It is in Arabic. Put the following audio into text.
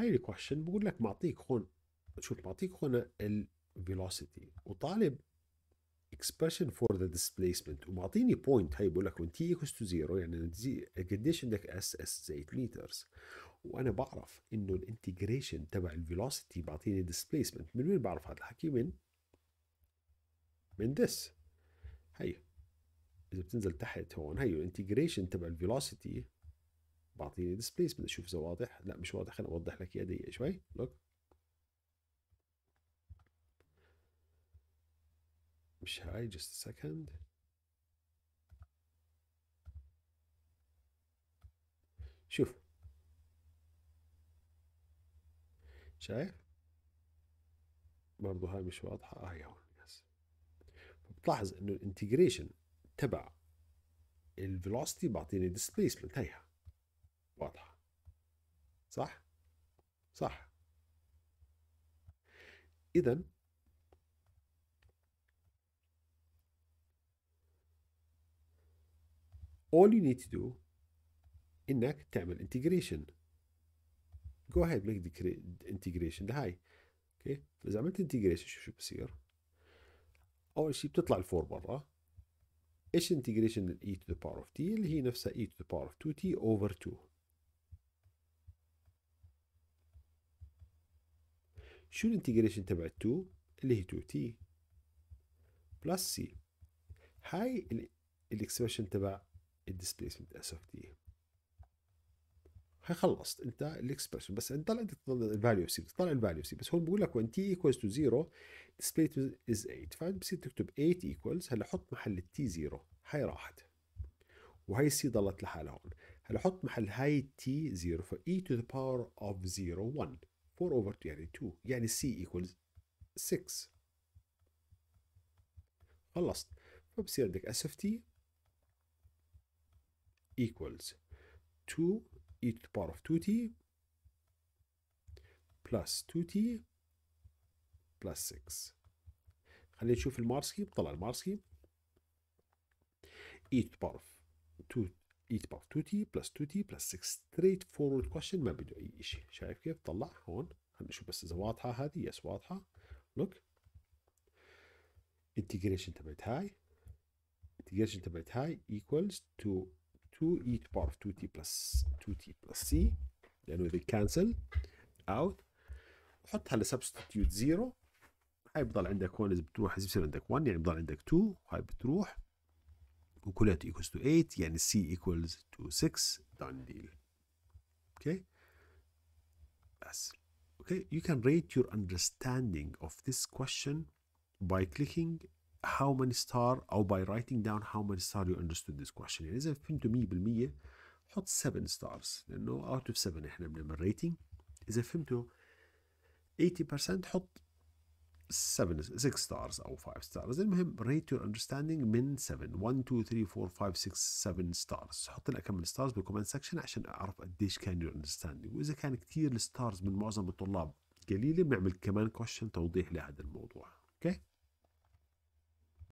هاي الكويشن بقول لك معطيك هون شوف معطيك هون ال velocity وطالب expression for the displacement ومعطيني point هاي بقول لك when t equals to zero يعني قديش عندك s s زائد meters وانا بعرف انه الانتجريشن تبع ال velocity بعطيني displacement من وين بعرف هذا الحكي من من this هي اذا بتنزل تحت هون هي الانتجريشن تبع ال velocity بعطيني displacement اشوف اذا واضح لا مش واضح خليني اوضح لك اياه دقيقه شوي لوك مش هاي جست سكند شوف شايف برضو هاي مش واضحة هاي آه هون يس بتلاحظ انه الانتجريشن تبع الفيلوسيتي بعطيني displacement هيها واضحة صح؟ صح إذا all you need to do إنك تعمل integration go ahead make the integration لهاي اوكي إذا عملت integration شوف شو بصير أول شيء بتطلع الفور برا ايش integration ال e to the power of t اللي هي نفسها e to the power of 2t over 2 شو الانتجريشن تبع 2 اللي هي 2 تي بلس سي هاي الاكسبرشن تبع الديسبيسمنت اس اوف تي هاي خلصت انت الاكسبرشن بس انت طلع بدك تطلع الفاليو سي بدك تطلع الفاليو سي بس هون بقول لك وان تي ايكوالز تو زيرو displacement از 8 فانت بصير تكتب 8 ايكوالز هلا حط محل التي زيرو هاي راحت وهي سي ضلت لحالها هون هلا حط محل هاي تي زيرو فاي تو ذا باور اوف زيرو 1 4 over 2 يعني 2 يعني c equals 6 خلصت فبصير عندك s of t equals 2 e to the power of 2t plus 2t plus 6 خلينا نشوف المارسكي طلع المارسكي e to the power of 2 e to power 2t plus 2t plus 6 ستريت فورورد question ما بده اي شيء شايف كيف طلع هون خلينا نشوف بس اذا واضحه هذه يس واضحه لوك انتجريشن تبعت هاي انتجريشن تبعت هاي equals to 2 e بار power 2t plus 2t plus c لانه اذا كانسل اوت حط هلا substitute 0 هاي بضل عندك هون اذا بتروح بصير عندك 1 يعني بضل عندك 2 هاي بتروح equalette equals to 8 يعني C equals to 6 done deal okay بس okay you can rate your understanding of this question by clicking how many star or by writing down how many star you understood this question يعني إذا فهمته 100% حط 7 stars لأنه out of 7 إحنا بنعمل rating إذا to 80% حط 7 6 ستارز او 5 ستارز المهم ريت يور اندرستاندينج من 7 1 2 3 4 5 6 7 ستارز حط لنا كم ستارز بالكومنت سكشن عشان اعرف قديش كان يور اندرستاندينج واذا كان كثير الستارز من معظم الطلاب قليله بنعمل كمان كوشن توضيح لهذا الموضوع اوكي okay.